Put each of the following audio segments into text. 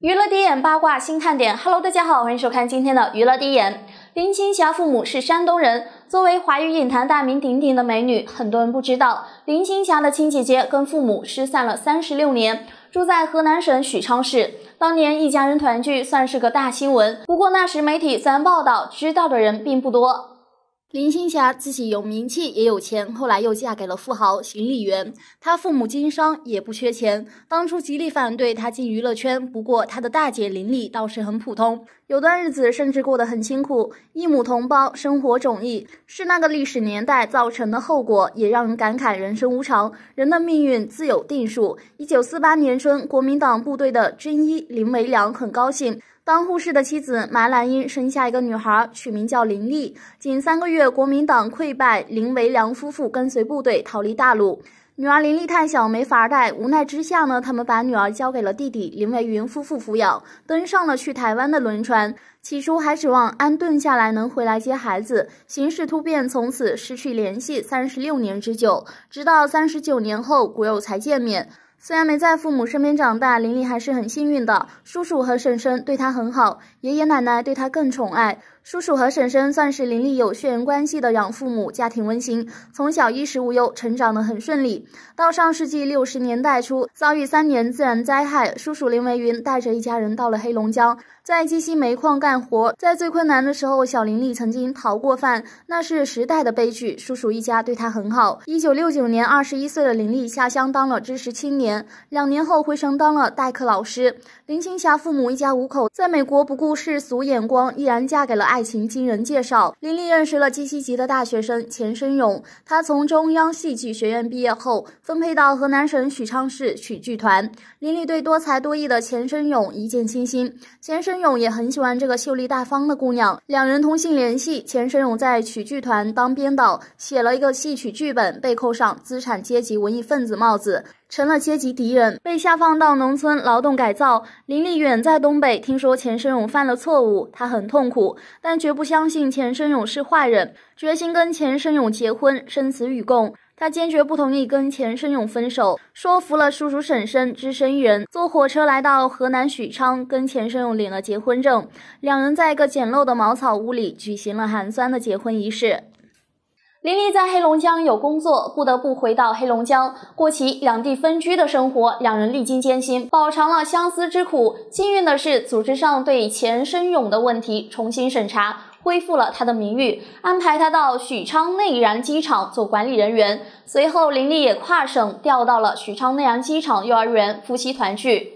娱乐第一眼八卦新看点，Hello，大家好，欢迎收看今天的娱乐第一眼。林青霞父母是山东人，作为华语影坛大名鼎鼎的美女，很多人不知道林青霞的亲姐姐跟父母失散了三十六年，住在河南省许昌市。当年一家人团聚算是个大新闻，不过那时媒体虽然报道，知道的人并不多。林青霞自己有名气也有钱，后来又嫁给了富豪徐丽源。她父母经商也不缺钱，当初极力反对她进娱乐圈。不过她的大姐林丽倒是很普通，有段日子甚至过得很清苦。一母同胞生活迥异，是那个历史年代造成的后果，也让人感慨人生无常，人的命运自有定数。一九四八年春，国民党部队的军医林梅良很高兴。当护士的妻子马兰英生下一个女孩，取名叫林丽。仅三个月，国民党溃败，林维良夫妇跟随部队逃离大陆。女儿林丽太小，没法带，无奈之下呢，他们把女儿交给了弟弟林维云夫妇抚养，登上了去台湾的轮船。起初还指望安顿下来能回来接孩子，形势突变，从此失去联系，三十六年之久，直到三十九年后，古有才见面。虽然没在父母身边长大，玲玲还是很幸运的。叔叔和婶婶对她很好，爷爷奶奶对她更宠爱。叔叔和婶婶算是邻里有血缘关系的养父母，家庭温馨，从小衣食无忧，成长得很顺利。到上世纪六十年代初，遭遇三年自然灾害，叔叔林维云带着一家人到了黑龙江，在鸡西煤矿干活。在最困难的时候，小林立曾经逃过饭，那是时代的悲剧。叔叔一家对他很好。一九六九年，二十一岁的林立下乡当了知识青年，两年后回城当了代课老师。林青霞父母一家五口在美国不顾世俗眼光，毅然嫁给了爱。爱情惊人介绍，林丽认识了鸡西籍的大学生钱生勇。他从中央戏剧学院毕业后，分配到河南省许昌市曲剧团。林丽对多才多艺的钱生勇一见倾心，钱生勇也很喜欢这个秀丽大方的姑娘。两人通信联系。钱生勇在曲剧团当编导，写了一个戏曲剧本，被扣上资产阶级文艺分子帽子。成了阶级敌人，被下放到农村劳动改造。林丽远在东北，听说钱生勇犯了错误，她很痛苦，但绝不相信钱生勇是坏人，决心跟钱生勇结婚，生死与共。她坚决不同意跟钱生勇分手，说服了叔叔婶婶，只身一人坐火车来到河南许昌，跟钱生勇领了结婚证。两人在一个简陋的茅草屋里举行了寒酸的结婚仪式。林立在黑龙江有工作，不得不回到黑龙江过起两地分居的生活。两人历经艰辛，饱尝了相思之苦。幸运的是，组织上对钱生勇的问题重新审查，恢复了他的名誉，安排他到许昌内燃机厂做管理人员。随后，林立也跨省调到了许昌内燃机厂幼儿园，夫妻团聚。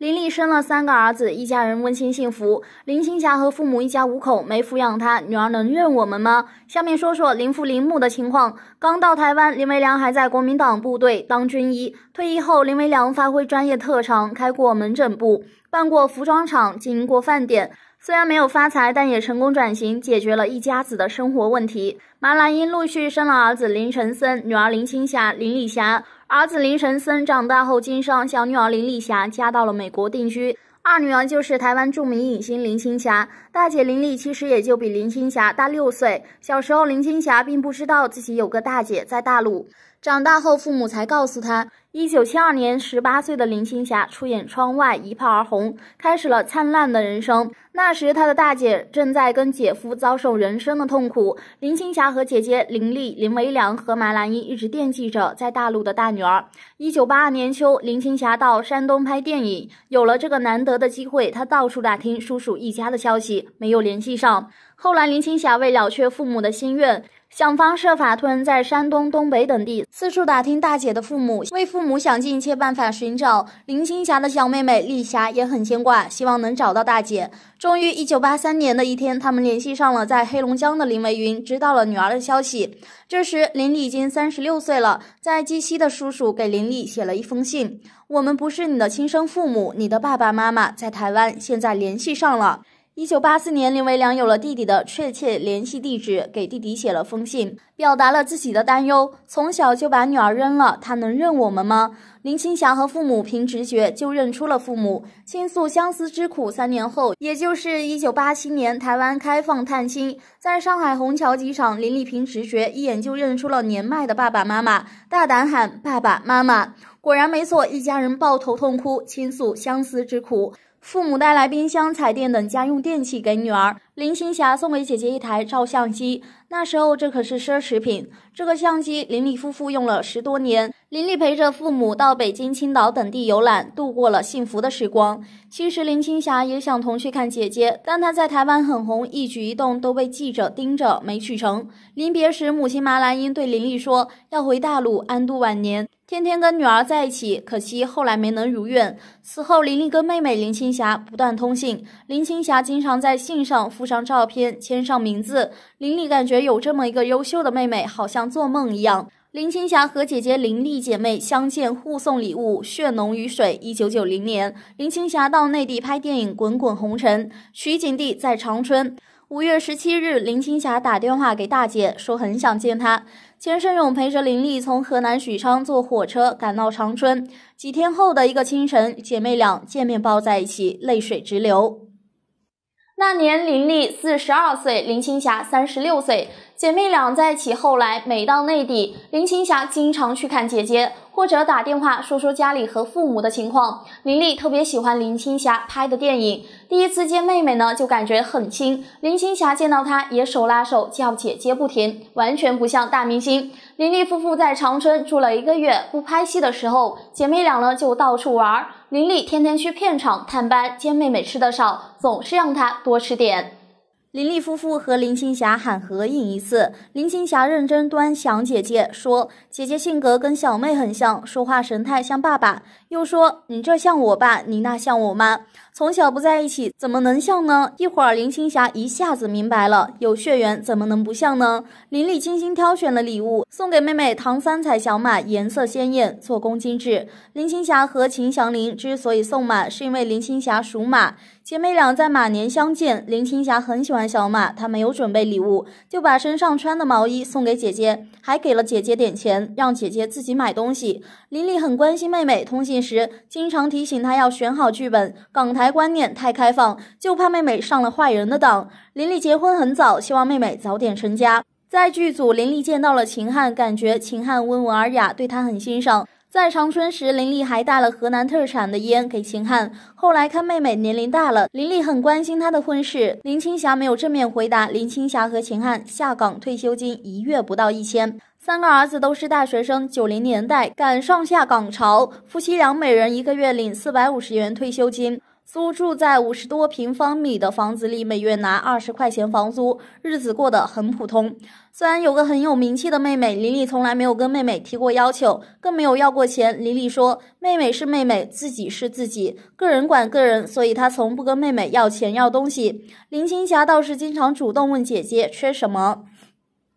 林立生了三个儿子，一家人温馨幸福。林青霞和父母一家五口没抚养她，女儿，能怨我们吗？下面说说林父林母的情况。刚到台湾，林维良还在国民党部队当军医，退役后林维良发挥专业特长，开过门诊部，办过服装厂，经营过饭店。虽然没有发财，但也成功转型，解决了一家子的生活问题。马兰英陆续生了儿子林晨森、女儿林青霞、林丽霞。儿子林晨森长大后经商，小女儿林丽霞嫁到了美国定居，二女儿就是台湾著名影星林青霞。大姐林丽其实也就比林青霞大六岁。小时候，林青霞并不知道自己有个大姐在大陆，长大后父母才告诉她。一九七二年，十八岁的林青霞出演《窗外》，一炮而红，开始了灿烂的人生。那时，她的大姐正在跟姐夫遭受人生的痛苦。林青霞和姐姐林丽、林维良和马兰英一直惦记着在大陆的大女儿。一九八二年秋，林青霞到山东拍电影，有了这个难得的机会，她到处打听叔叔一家的消息，没有联系上。后来，林青霞为了却父母的心愿。想方设法，突然在山东、东北等地四处打听大姐的父母，为父母想尽一切办法寻找林青霞的小妹妹丽霞也很牵挂，希望能找到大姐。终于，1983年的一天，他们联系上了在黑龙江的林为云，知道了女儿的消息。这时，林丽已经三十六岁了。在鸡西的叔叔给林丽写了一封信：“我们不是你的亲生父母，你的爸爸妈妈在台湾，现在联系上了。”一九八四年，林维良有了弟弟的确切联系地址，给弟弟写了封信，表达了自己的担忧。从小就把女儿扔了，他能认我们吗？林青霞和父母凭直觉就认出了父母，倾诉相思之苦。三年后，也就是一九八七年，台湾开放探亲，在上海虹桥机场，林丽萍直觉一眼就认出了年迈的爸爸妈妈，大胆喊爸爸妈妈，果然没错，一家人抱头痛哭，倾诉相思之苦。父母带来冰箱、彩电等家用电器给女儿林青霞，送给姐姐一台照相机。那时候这可是奢侈品。这个相机林立夫妇用了十多年。林丽陪着父母到北京、青岛等地游览，度过了幸福的时光。其实林青霞也想同去看姐姐，但她在台湾很红，一举一动都被记者盯着，没去成。临别时，母亲麻兰英对林丽说：“要回大陆安度晚年，天天跟女儿在一起。”可惜后来没能如愿。此后，林丽跟妹妹林青霞不断通信，林青霞经常在信上附上照片，签上名字。林丽感觉有这么一个优秀的妹妹，好像做梦一样。林青霞和姐姐林丽姐妹相见，互送礼物，血浓于水。一九九零年，林青霞到内地拍电影《滚滚红尘》，取景地在长春。五月十七日，林青霞打电话给大姐，说很想见她。钱升勇陪着林丽从河南许昌坐火车赶到长春。几天后的一个清晨，姐妹俩见面抱在一起，泪水直流。那年，林丽四十二岁，林青霞三十六岁。姐妹俩在一起后，来每到内地，林青霞经常去看姐姐，或者打电话说说家里和父母的情况。林丽特别喜欢林青霞拍的电影，第一次见妹妹呢，就感觉很亲。林青霞见到她也手拉手叫姐姐不停，完全不像大明星。林丽夫妇在长春住了一个月不拍戏的时候，姐妹俩呢就到处玩。林丽天天去片场探班，见妹妹吃的少，总是让她多吃点。林立夫妇和林青霞喊合影一次，林青霞认真端详姐姐，说：“姐姐性格跟小妹很像，说话神态像爸爸。”又说：“你这像我爸，你那像我妈。从小不在一起，怎么能像呢？”一会儿，林青霞一下子明白了，有血缘怎么能不像呢？林立精心挑选了礼物送给妹妹，唐三彩小马，颜色鲜艳，做工精致。林青霞和秦祥林之所以送马，是因为林青霞属马。姐妹俩在马年相见，林青霞很喜欢小马，她没有准备礼物，就把身上穿的毛衣送给姐姐，还给了姐姐点钱，让姐姐自己买东西。林丽很关心妹妹，通信时经常提醒她要选好剧本，港台观念太开放，就怕妹妹上了坏人的当。林丽结婚很早，希望妹妹早点成家。在剧组，林丽见到了秦汉，感觉秦汉温文尔雅，对她很欣赏。在长春时，林丽还带了河南特产的烟给秦汉。后来看妹妹年龄大了，林丽很关心她的婚事。林青霞没有正面回答。林青霞和秦汉下岗退休金一月不到一千，三个儿子都是大学生。九零年代赶上下岗潮，夫妻俩每人一个月领四百五十元退休金。租住在五十多平方米的房子里，每月拿二十块钱房租，日子过得很普通。虽然有个很有名气的妹妹，李丽从来没有跟妹妹提过要求，更没有要过钱。李丽说：“妹妹是妹妹，自己是自己，个人管个人，所以她从不跟妹妹要钱要东西。”林青霞倒是经常主动问姐姐缺什么。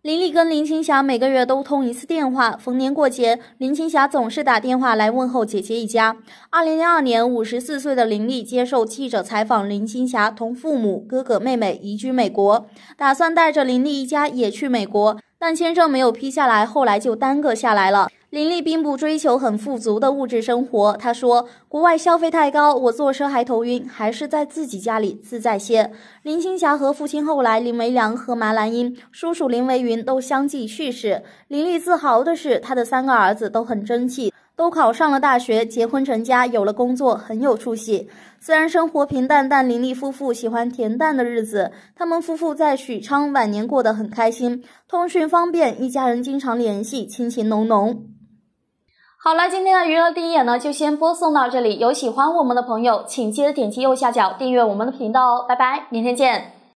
林丽跟林青霞每个月都通一次电话，逢年过节，林青霞总是打电话来问候姐姐一家。二零零二年，五十四岁的林丽接受记者采访，林青霞同父母、哥哥、妹妹移居美国，打算带着林丽一家也去美国，但签证没有批下来，后来就耽搁下来了。林立并不追求很富足的物质生活，他说国外消费太高，我坐车还头晕，还是在自己家里自在些。林青霞和父亲后来，林维良和马兰英叔叔林维云都相继去世。林立自豪的是，他的三个儿子都很争气，都考上了大学，结婚成家，有了工作，很有出息。虽然生活平淡，但林立夫妇喜欢恬淡的日子。他们夫妇在许昌晚年过得很开心，通讯方便，一家人经常联系，亲情浓浓。好了，今天的娱乐第一眼呢，就先播送到这里。有喜欢我们的朋友，请记得点击右下角订阅我们的频道哦。拜拜，明天见。